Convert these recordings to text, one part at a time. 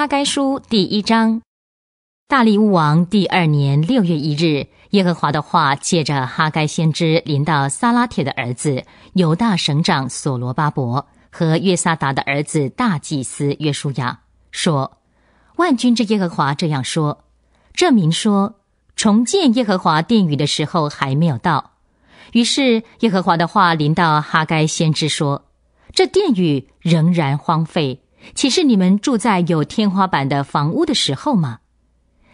哈该书第一章，大利乌王第二年六月一日，耶和华的话借着哈该先知临到撒拉铁的儿子犹大省长索罗巴伯和约萨达的儿子大祭司约书亚说：“万军之耶和华这样说，证明说重建耶和华殿宇的时候还没有到。”于是耶和华的话临到哈该先知说：“这殿宇仍然荒废。”岂是你们住在有天花板的房屋的时候吗？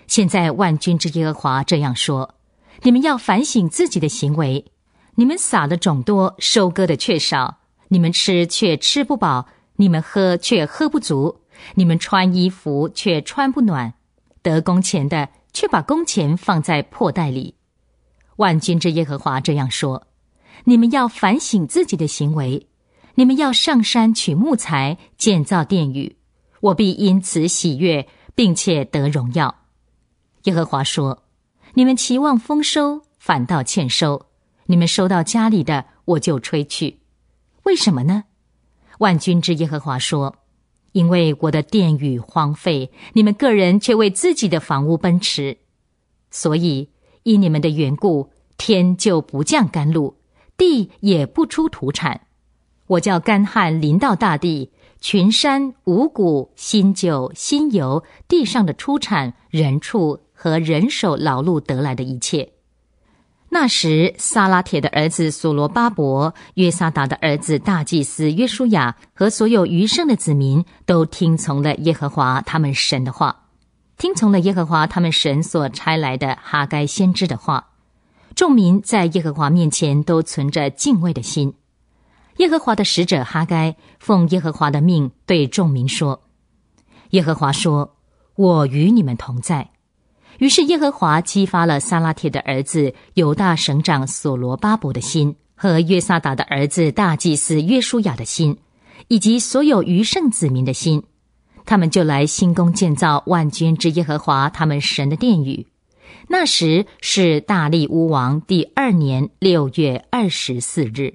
现在万军之耶和华这样说：你们要反省自己的行为。你们撒的种多，收割的却少；你们吃却吃不饱，你们喝却喝不足，你们穿衣服却穿不暖，得工钱的却把工钱放在破袋里。万军之耶和华这样说：你们要反省自己的行为。你们要上山取木材建造殿宇，我必因此喜悦，并且得荣耀。耶和华说：“你们期望丰收，反倒欠收；你们收到家里的，我就吹去。为什么呢？”万军之耶和华说：“因为我的殿宇荒废，你们个人却为自己的房屋奔驰，所以因你们的缘故，天就不降甘露，地也不出土产。”我叫干旱临到大地，群山五谷新酒新油，地上的出产，人畜和人手劳碌得来的一切。那时，撒拉铁的儿子索罗巴伯，约萨达的儿子大祭司约书亚，和所有余剩的子民，都听从了耶和华他们神的话，听从了耶和华他们神所差来的哈该先知的话。众民在耶和华面前都存着敬畏的心。耶和华的使者哈该奉耶和华的命对众民说：“耶和华说，我与你们同在。”于是耶和华激发了撒拉铁的儿子犹大省长索罗巴伯的心，和约萨达的儿子大祭司约书亚的心，以及所有余剩子民的心。他们就来新宫建造万军之耶和华他们神的殿宇。那时是大利乌王第二年六月二十四日。